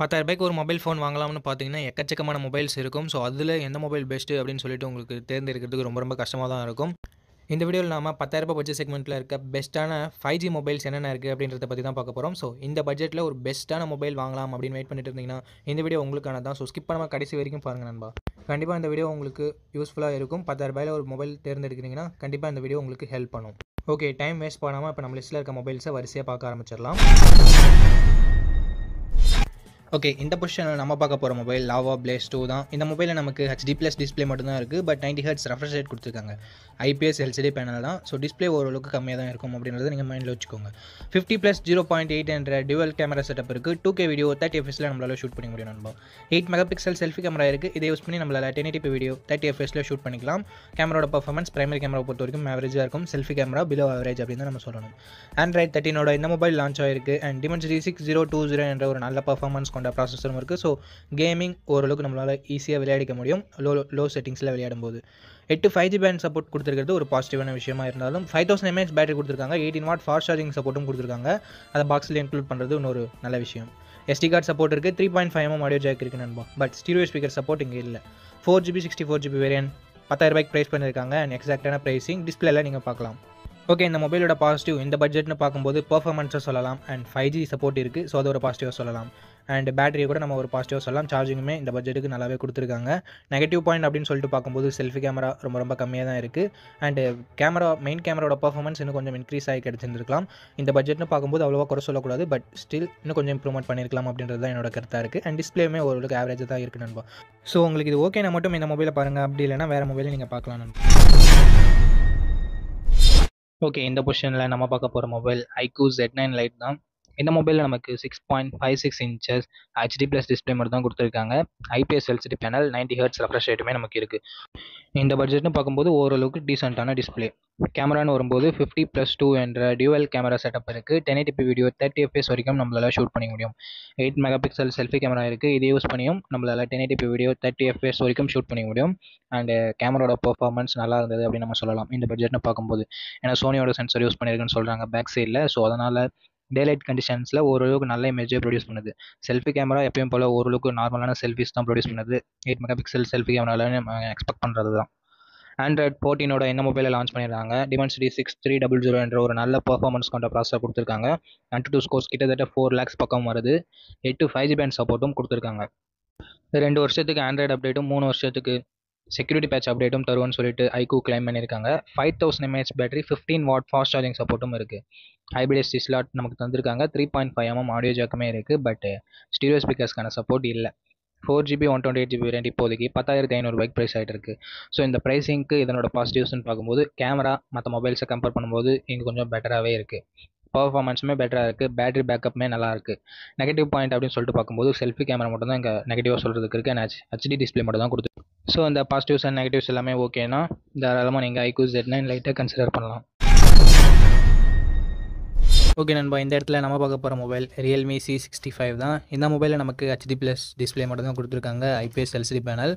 பத்தாயிரரூபாய்க்கு ஒரு mobile phone வாங்கலாம்னு பார்த்தீங்கன்னா எக்கச்சக்கமான மொபைல்ஸ் இருக்கும் ஸோ அதில் எந்த மொபைல் பெஸ்ட்டு அப்படின்னு சொல்லிட்டு உங்களுக்கு தேர்ந்தெடுக்கிறதுக்கு ரொம்ப ரொம்ப கஷ்டமாக தான் இருக்கும் இந்த வீடியோவில் நாம் பத்தாயிரரூபா பட்ஜெட் செக்மெண்ட்டில் இருக்க பெஸ்ட்டான ஃபைவ் ஜி மொபைல்ஸ் என்னென்ன இருக்குது அப்படின்றத பற்றி தான் பார்க்க போகிறோம் ஸோ இந்த பட்ஜெட்டில் ஒரு பெஸ்ட்டான மொபைல் வாங்கலாம் அப்படின்னு வெயிட் பண்ணிட்டு இருந்தீங்கன்னா இந்த வீடியோ உங்களுக்கான தான் ஸோ ஸ்கிப் பண்ணாமல் கடைசி வரைக்கும் பாருங்கள் நண்பா கண்டிப்பாக இந்த வீடியோ உங்களுக்கு யூஸ்ஃபுல்லாக இருக்கும் பத்தாயிரரூபாயில் ஒரு மொபைல் தேர்ந்தெடுக்கிறீங்கன்னா கண்டிப்பாக இந்த வீடியோ உங்களுக்கு ஹெல்ப் பண்ணும் ஓகே டைம் வேஸ்ட் பண்ணாமல் இப்போ நம்ம லிஸ்ட்டில் இருக்க மொபைல்ஸை வரிசையாக பார்க்க ஆரம்பிச்சிடலாம் ஓகே இந்த பொசிஷனில் நம்ம பார்க்க போகிற மொபைல் லாவா பிளேஸ் டூ தான் இந்த மொபைலில் நமக்கு ஹெச்டி ப்ளஸ் டிஸ்பிளே மட்டும்தான் இருக்குது but ninety hertz refresh rate கொடுத்துருக்காங்க ஐபிஎஸ் எல்சிடி பேனல் தான் ஸோ டிஸ்பிளே ஓரளவுக்கு கம்மியாக தான் இருக்கும் அப்படின்றத நீங்கள் மைண்டில் வச்சுக்கோங்க fifty plus zero point eight என்ற டியூவல் கேமரா செட்டப் இருக்குது டூ கே வீடியோ தேர்ட்டி எஃப்எஸில் நம்மளால் ஷூட் பண்ணி முடியும் நண்பா eight mega pixel selfie camera இருக்குது இதை யூஸ் பண்ணி நம்மளால் டென் எயிட்டி வீடியோ தேர்ட்டி எஃப்எஸில் ஷூட் பண்ணிக்கலாம் கேமரோட பர்ஃபார்மன்ஸ் பிரைமரி கேமரா பொறுத்த வரைக்கும் ஆவரேஜாக இருக்கும் செல்ஃபி கேமரா பிலோ ஆவரேஜ் அப்படின்னு தான் நம்ம சொல்லணும் ஆண்ட்ராய்ட் தேர்ட்டினோட இந்த மொபைல் லான்ச் ஆயிருக்கு and G six zero two zero என்ற ஒரு நல்ல பர்ஃபார்மன்ஸ் கொண்ட ப்ராசஸரும் இருக்குது ஸோ கேமிங் ஓரளவுக்கு நம்மளால் ஈஸியாக விளையாடிக்க முடியும் லோ லோ செட்டிங்ஸில் விளையாடும் போது எட்டு ஃபைவ் ஜி பேண்ட் சப்போர்ட் கொடுத்துருக்கிறது ஒரு பாசிட்டிவான விஷயமா இருந்தாலும் ஃபைவ் தௌசண்ட் எம்ஏஹெச் பேட்டரி கொடுத்துருக்காங்க எயிட்டின் வாட் ஃபாஸ்ட் சார்ஜிங் சப்போர்ட்டும் கொடுத்துருக்காங்க அதை பாக்ஸில் இன்க்ளூட் பண்ணுறது இன்னொரு நல்ல விஷயம் எஸ்டி கார்டு சப்போர்ட் இருக்குது three point five mm audio jack இருக்குது நண்பா பட் ஸ்டீரியோ ஸ்பீக்கர் சப்போர்ட் இங்கே இல்லை four GB sixty four GB பத்தாயிரம் ரூபாய்க்கு ப்ரைஸ் பண்ணியிருக்காங்க அண்ட் எக்ஸாக்டான ப்ரைஸிங் டிஸ்பிளேலாம் நீங்கள் பார்க்கலாம் ஓகே இந்த மொபைலோட பாசிட்டிவ் இந்த பட்ஜெட்னு பார்க்கும்போது பர்ஃபார்மன்ஸாக சொல்லலாம் அண்ட் ஃபைவ் ஜி சப்போர்ட் இருக்குது ஸோ அதோட பாசிட்டிவாக சொல்லலாம் அண்ட் பேட்டரியை கூட நம்ம ஒரு பாசிட்டிவாக சொல்லலாம் சார்ஜிங்குமே இந்த பட்ஜெட்டுக்கு நல்லாவே கொடுத்துருக்காங்க நெகட்டிவ் பாயிண்ட் அப்படின்னு சொல்லிட்டு பார்க்கும்போது செல்ஃபி கேமரா ரொம்ப ரொம்ப கம்மியாக தான் இருக்குது அண்டு கேமரா மெயின் கேமராவோட பர்ஃபார்மன்ஸ் இன்னும் கொஞ்சம் இன்க்ரீஸ் ஆகி கிடச்சிருந்துருக்கலாம் இந்த பட்ஜெட்னு பார்க்கும்போது அவ்வளோவா குறை சொல்லக்கூடாது பட் ஸ்டில் இன்னும் கொஞ்சம் இம்ப்ரூவ்மெண்ட் பண்ணியிருக்கலாம் அப்படின்றது தான் என்னோட கருத்தாக இருக்குது அண்ட் டிஸ்பிளேமே ஓரளவுக்கு ஆவரேஜ் தான் இருக்குது நண்பா ஸோ உங்களுக்கு இது ஓகே நான் மட்டும் இந்த மொபைலை பாருங்கள் அப்படி இல்லைனா வேறு மொபைலை நீங்கள் பார்க்கலாம் நண்பா ஓகே இந்த பொஷனில் நம்ம பார்க்க போகிற mobile iQOO Z nine lite தான் இந்த மொபைலில் நமக்கு six point five six inches HD plus display மட்டும் தான் கொடுத்துருக்காங்க IPS LCD panel ninety hertz refresh ரேட்டுமே நமக்கு இருக்குது இந்த பட்ஜெட்னு பார்க்கும்போது ஓரளவுக்கு டீசெண்டான டிஸ்பிளே கேமரான்னு வரும்போது ஃபிஃப்டி ப்ளஸ் டூ என்ற டியூவல் கேமரா செட்டப் இருக்குது ten eighty video thirty FPS வரைக்கும் நம்மளால் ஷூட் பண்ண முடியும் eight mega pixel selfie camera இருக்குது இதை யூஸ் பண்ணியும் நம்மளால் ten eighty video thirty FPS வரைக்கும் ஷூட் பண்ண முடியும் அண்ட் கேமராவோட பர்ஃபார்மன்ஸ் நல்லா இருந்தது அப்படின்னு நம்ம சொல்லலாம் இந்த பட்ஜெட்னு பார்க்கும்போது ஏன்னா சோனியோட சென்சர் யூஸ் பண்ணியிருக்குன்னு சொல்கிறாங்க பேக் சைடில் ஸோ அதனால் டேலைட் கண்டிஷன்ஸில் ஓரளவுக்கு நல்ல இமேஜை ப்ரொடியூஸ் பண்ணுது செல்ஃபி கேமரா எப்பயும் போல் ஓரளவுக்கு நார்மலான செல்ஃபிஸ் தான் ப்ரொடியூஸ் பண்ணுது எயிட் மெகா பிக்சல் செல்ஃபி கேமராவில் நம்ம எக்ஸ்பெக்ட் பண்ணுறது தான் ஆண்ட்ராய்ட் ஃபோர்டீனோட என்ன மொபைலில் launch Dimensity six three double zero என்ற ஒரு நல்ல பர்ஃபார்மன்ஸ் கொண்ட ப்ராசஸர் கொடுத்துருக்காங்க நட்டு டூ ஸ்கோர்ஸ் கிட்டத்தட்ட ஃபோர் லேக்ஸ் பக்கம் வருது எட்டு ஃபைவ் ஜி பேண்ட் சப்போர்ட்டும் கொடுத்துருக்காங்க ரெண்டு வருஷத்துக்கு ஆண்ட்ராய்டு அப்டேட்டும் மூணு வருஷத்துக்கு செக்யூரிட்டி பேட்ச் அப்டேட்டும் தருவோம்னு சொல்லிட்டு ஐக்கூ கிளைம் பண்ணியிருக்காங்க five thousand mAh battery fifteen watt fast charging சப்போர்ட்டும் இருக்குது ஹைபிரிட் ஸ்லாட் நமக்கு தந்திருக்காங்க three point five mm audio ஜாக்குமே இருக்குது பட் ஸ்டீரியோ ஸ்பீக்கர்ஸ்க்கான சப்போர்ட் இல்லை four GB one twenty eight GB ரெண்டு இப்போதைக்கு பத்தாயிரத்தி ஐநூறுபாய்க்கு ப்ரைஸ் ஆகிட்டு இருக்கு ஸோ இந்த ப்ரைஸிங்க்கு இதனோட பாசிட்டிவ்ஸ்னு பார்க்கும்போது கேமரா மற்ற மொபைல்ஸை கம்பேர் பண்ணும்போது இங்கே கொஞ்சம் பெட்டராகவே இருக்குது பர்ஃபார்மன்ஸுமே பெட்டராக இருக்குது பேட்டரி பேக்கப்புமே நல்லா நெகட்டிவ் பாயிண்ட் அப்படின்னு சொல்லிட்டு பார்க்கும்போது செல்ஃபி கேமரா மட்டும் தான் இங்கே நெகட்டிவாக சொல்கிறதுக்கு இருக்குது அண்ட் ஹெச்டி டிஸ்பிளே மட்டும் தான் கொடுத்து ஸோ அந்த பாசிட்டிவ்ஸ் அண்ட் நெகட்டிவ்ஸ் எல்லாமே ஓகேன்னா தாராளமாக நீங்கள் ஐக்யூ இசட் நைன் லைட்டை கன்சிடர் பண்ணலாம் ஓகே நண்பா இந்த இடத்துல நம்ம பார்க்க போகிற mobile Realme C sixty five தான் இந்த மொபைலில் நமக்கு ஹெச்டி ப்ளஸ் டிஸ்பிளே மட்டும் தான் கொடுத்துருக்காங்க IPS LCD panel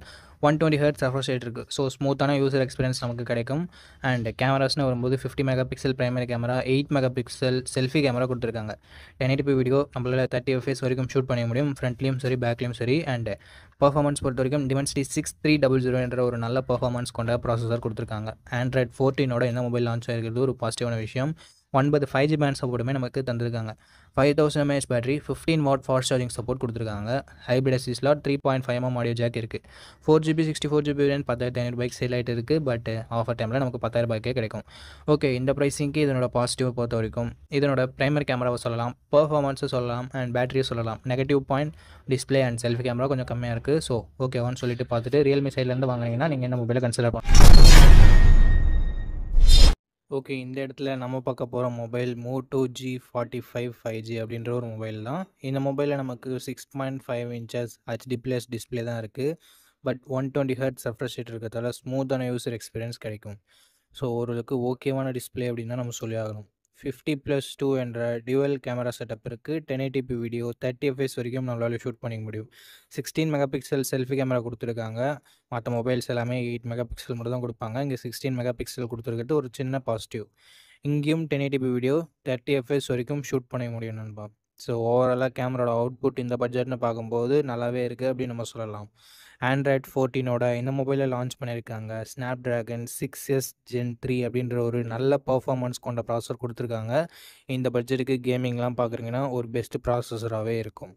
one twenty hertz refresh rate இருக்குது ஸோ ஸ்மூத்தான யூசர் எக்ஸ்பீரியன்ஸ் நமக்கு கிடைக்கும் அண்ட் கேமராஸ்னு வரும்போது fifty mega pixel primary camera eight mega pixel selfie camera கொடுத்துருக்காங்க டென் எயிட்டி வீடியோ நம்மளால் தேர்ட்டி எஃப்எஸ் வரைக்கும் ஷூட் பண்ண முடியும் ஃப்ரண்ட்லேயும் சரி பேக்லேயும் சரி அண்ட் பர்ஃபார்மன்ஸ் பொறுத்த வரைக்கும் Dimensity six three double zero என்ற ஒரு நல்ல பர்ஃபார்மன்ஸ் கொண்ட ப்ராசஸர் கொடுத்துருக்காங்க ஆண்ட்ராய்ட் ஃபோர்டீனோட இந்த மொபைல் லான்ச் ஆகிருக்கிறது ஒரு பாசிட்டிவான விஷயம் ஒன்பது ஃபைவ் ஜி பேண்ட் சப்போர்ட்டுமே நமக்கு தந்திருக்காங்க five thousand mAh battery fifteen watt fast charging support கொடுத்துருக்காங்க hybrid SC three point five M audio jack இருக்குது four GB sixty four GB வேணும் பத்தாயிரத்தி ஐநூறு பைக் சேல் ஆகிட்டு இருக்குது பட் ஆஃபர் டைமில் நமக்கு பத்தாயிரம் ரூபாய்க்கே கிடைக்கும் ஓகே இந்த ப்ரைஸிங்க்கு இதனோட பாசிட்டிவ் பொறுத்த வரைக்கும் இதனோட ப்ரைமரி கேமராவை சொல்லலாம் பர்ஃபார்மன்ஸும் சொல்லலாம் அண்ட் பேட்டரியும் சொல்லலாம் negative point display and selfie camera கொஞ்சம் கம்மியாக இருக்குது ஸோ ஓகேவான்னு சொல்லிட்டு பார்த்துட்டு ரியல்மி சைட்லேருந்து வாங்கினீங்கன்னா நீங்கள் என்ன மொபைலில் கன்சிடர் பண்ணலாம் ஓகே இந்த இடத்துல நம்ம பார்க்க போகிற mobile Moto G forty five five G அப்படின்ற ஒரு மொபைல் தான் இந்த மொபைலில் நமக்கு six point five inches HD plus display தான் இருக்குது but one twenty hertz refresh இருக்கிறதால ஸ்மூத்தான யூசர் எக்ஸ்பீரியன்ஸ் கிடைக்கும் ஸோ ஓரளவுக்கு ஓகேவான டிஸ்பிளே அப்படின்னு நம்ம சொல்லி ஆகணும் ஃபிஃப்டி ப்ளஸ் டூ என்ற டிவல் கேமரா செட்டப் இருக்குது ten eighty P video thirty FPS வரைக்கும் நம்மளால் ஷூட் பண்ணிக்க முடியும் sixteen mega pixel selfie camera கொடுத்துருக்காங்க மற்ற மொபைல்ஸ் எல்லாமே எயிட் மெகா பிக்சல் மட்டும் தான் கொடுப்பாங்க இங்கே சிக்ஸ்டீன் மெகா பிக்சல் கொடுத்துருக்கிறது ஒரு சின்ன பாசிட்டிவ் இங்கேயும் ten eighty P video thirty FPS வரைக்கும் ஷூட் பண்ண முடியும் நண்பா ஸோ ஓவராலாக கேமராவோட அவுட்புட் இந்த பட்ஜெட்னு பார்க்கும்போது நல்லாவே இருக்குது அப்படின்னு நம்ம சொல்லலாம் ஆண்ட்ராய்ட் ஃபோர்டீனோட இந்த மொபைலில் லான்ச் பண்ணியிருக்காங்க Snapdragon six S Gen three அப்படின்ற ஒரு நல்ல பர்ஃபார்மன்ஸ் கொண்ட ப்ராசஸர் கொடுத்துருக்காங்க இந்த பட்ஜெட்டுக்கு கேமிங்லாம் பார்க்குறீங்கன்னா ஒரு பெஸ்ட் ப்ராசஸராகவே இருக்கும்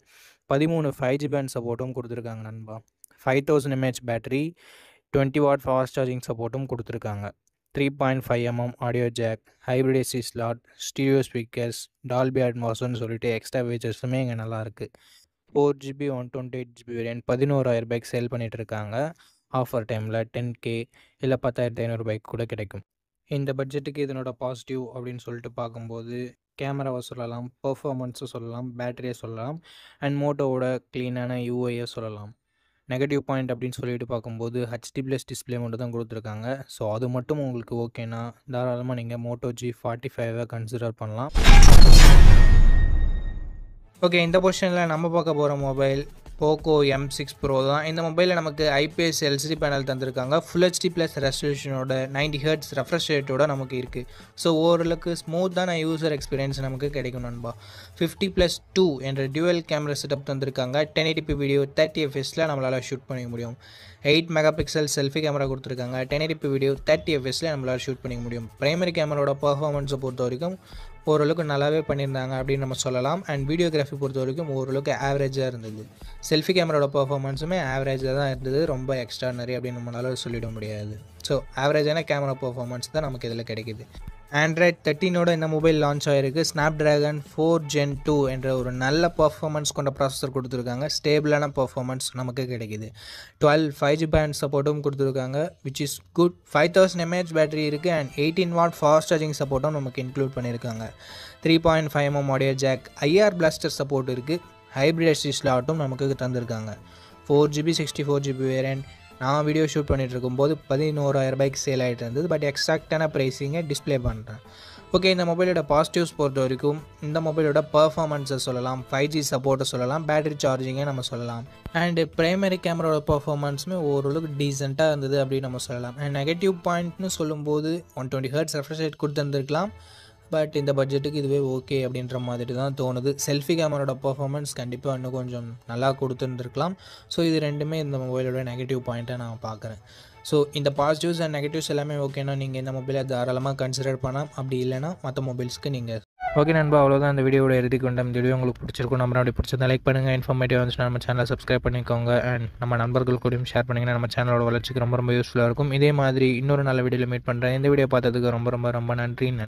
பதிமூணு ஃபைவ் ஜி பேண்ட் சப்போர்ட்டும் கொடுத்துருக்காங்க நண்பா five thousand mAh battery twenty watt fast charging சப்போர்ட்டும் கொடுத்துருக்காங்க three point five mm audio jack hybrid AC slot stereo speakers Dolby அட்மாஸ்ன்னு சொல்லிட்டு எக்ஸ்ட்ரா ஃபீச்சர்ஸுமே இங்கே நல்லாயிருக்கு four GB one twenty eight GB variant பதினோராயிரம் பைக் சேல் பண்ணிகிட்டு இருக்காங்க ஆஃபர் டைமில் டென் கே இல்லை பத்தாயிரத்து ஐநூறு பைக் கூட கிடைக்கும் இந்த பட்ஜெட்டுக்கு இதனோட பாசிட்டிவ் அப்படின்னு சொல்லிட்டு பார்க்கும்போது கேமராவை சொல்லலாம் பர்ஃபாமன்ஸை சொல்லலாம் பேட்டரியை சொல்லலாம் அண்ட் மோட்டோவோட க்ளீனான யூஐயை சொல்லலாம் நெகட்டிவ் பாயிண்ட் அப்படின்னு சொல்லிட்டு பார்க்கும்போது ஹச்டி ப்ளஸ் டிஸ்பிளே மட்டும் தான் கொடுத்துருக்காங்க ஸோ அது மட்டும் உங்களுக்கு ஓகேனா தாராளமாக நீங்கள் மோட்டோ ஜி ஃபார்ட்டி ஃபைவை கன்சிடர் பண்ணலாம் ஓகே இந்த பொசிஷனில் நம்ம பார்க்க போகிற mobile Poco M six Pro தான் இந்த மொபைலில் நமக்கு ஐபிஎஸ் எல்சிடி பேனல் தந்திருக்காங்க ஃபுல் ஹெச்டி ப்ளஸ் ரெசல்யூஷனோட நைன்டி ஹர்ட்ஸ் ரெஃப்ரெஷ் ரேட்டோட நமக்கு இருக்குது ஸோ ஓரளவுக்கு ஸ்மூத்தான யூசர் எக்ஸ்பீரியன்ஸ் நமக்கு கிடைக்கும் நண்பா ஃபிஃப்டி ப்ளஸ் டூ என்ற டியூவல் கேமரா செட்டப் தந்திருக்காங்க டென் எயிட்டிபி வீடியோ தேர்ட்டி எஃப்எஸில் நம்மளால் ஷூட் பண்ணிக்க முடியும் eight mega pixel selfie camera கொடுத்துருக்காங்க டென் எயிட்டிபி வீடியோ தேர்ட்டி எஃப்எஸில் நம்மளால் ஷூட் பண்ணிக்க முடியும் ப்ரைமரி கேமராவோட பர்ஃபார்மன்ஸை பொறுத்த வரைக்கும் ஓரளவுக்கு நல்லாவே பண்ணியிருந்தாங்க அப்படின்னு நம்ம சொல்லலாம் அண்ட் வீடியோகிராஃபி பொறுத்த வரைக்கும் ஓரளவுக்கு ஆவரேஜாக இருந்தது செல்ஃபி கேமராவோட பர்ஃபார்மன்ஸுமே ஆவரேஜாக தான் இருந்தது ரொம்ப எக்ஸ்ட்ரானரி அப்படின்னு நம்மளால சொல்லிட முடியாது ஸோ ஆவரேஜான கேமரா பர்ஃபார்மன்ஸ் தான் நமக்கு இதில் கிடைக்கிது ஆண்ட்ராய்ட் தேர்ட்டீனோட இந்த மொபைல் லான்ச் ஆகிருக்கு Snapdragon four Gen two என்ற ஒரு நல்ல பர்ஃபார்மன்ஸ் கொண்ட ப்ராசஸர் கொடுத்துருக்காங்க ஸ்டேபிளான பர்ஃபார்மன்ஸ் நமக்கு கிடைக்கிது டுவெல் ஃபைவ் ஜி பேண்ட் சப்போர்ட்டும் கொடுத்துருக்காங்க which is good five thousand mAh battery இருக்குது and eighteen watt fast charging சப்போர்ட்டும் நமக்கு இன்க்ளூட் பண்ணியிருக்காங்க three point five mm audio jack IR blaster support இருக்குது ஹைப்ரிட் ஸ்லாட்டும் நமக்கு தந்திருக்காங்க four GB sixty four GB variant நான் வீடியோ ஷூட் பண்ணிகிட்டு இருக்கும்போது பதினோராயிரம் ரூபாய்க்கு சேல் ஆகிட்டு இருந்தது பட் எக்ஸாக்டான ப்ரைஸிங்கை டிஸ்பிளே பண்ணுறேன் ஓகே இந்த மொபைலோட பாசிட்டிவ்ஸ் பொறுத்த வரைக்கும் இந்த மொபைலோட பர்ஃபார்மன்ஸை சொல்லலாம் ஃபைவ் ஜி சப்போர்ட்டை சொல்லலாம் பேட்டரி சார்ஜிங்கை நம்ம சொல்லலாம் அண்டு ப்ரைமரி கேமராவோட பர்ஃபார்மன்ஸுமே ஓரளவுக்கு டீசெண்டாக இருந்தது அப்படின்னு நம்ம சொல்லலாம் அண்ட் நெகட்டிவ் பாயிண்ட்னு சொல்லும்போது one twenty hertz refresh rate கொடுத்துருந்துருக்கலாம் பட் இந்த பட்ஜெட்டுக்கு இதுவே ஓகே அப்படின்ற மாதிரி தான் தோணுது செல்ஃபி கேமராட பர்ஃபார்மன்ஸ் கண்டிப்பாக இன்னும் கொஞ்சம் நல்லா கொடுத்துருந்துருக்கலாம் ஸோ இது ரெண்டுமே இந்த மொபைலோட நெகட்டிவ் பாயிண்ட்டை நான் பார்க்குறேன் ஸோ இந்த பாசிட்டிவ்ஸ் அண்ட் நெகட்டிவ்ஸ் எல்லாமே ஓகேனா நீங்கள் இந்த மொபைலை தாராளமாக கன்சிடர் பண்ணால் அப்படி இல்லைனா மற்ற மொபைல்ஸ்க்கு நீங்கள் ஓகே நண்பா அவ்வளோதான் இந்த வீடியோட எழுதி கொண்டோம் இந்த வீடியோ உங்களுக்கு பிடிச்சிருக்கும் நம்ம அப்படி பிடிச்சிருந்தா லைக் பண்ணுங்கள் இன்ஃபர்மேட்டிவ் வந்துச்சுன்னா நம்ம சேனலை சப்ஸ்கிரைப் பண்ணிக்கோங்க அண்ட் நம்ம நண்பர்கள் கூடயும் ஷேர் பண்ணிங்கன்னா நம்ம சேனலோட வளர்ச்சிக்கு ரொம்ப ரொம்ப யூஸ்ஃபுல்லாக இருக்கும் இதே மாதிரி இன்னொரு நல்ல வீடியோவில் மீட் பண்ணுறேன் இந்த வீடியோ பார்த்ததுக்கு ரொம்ப ரொம்ப ரொம்ப நன்றி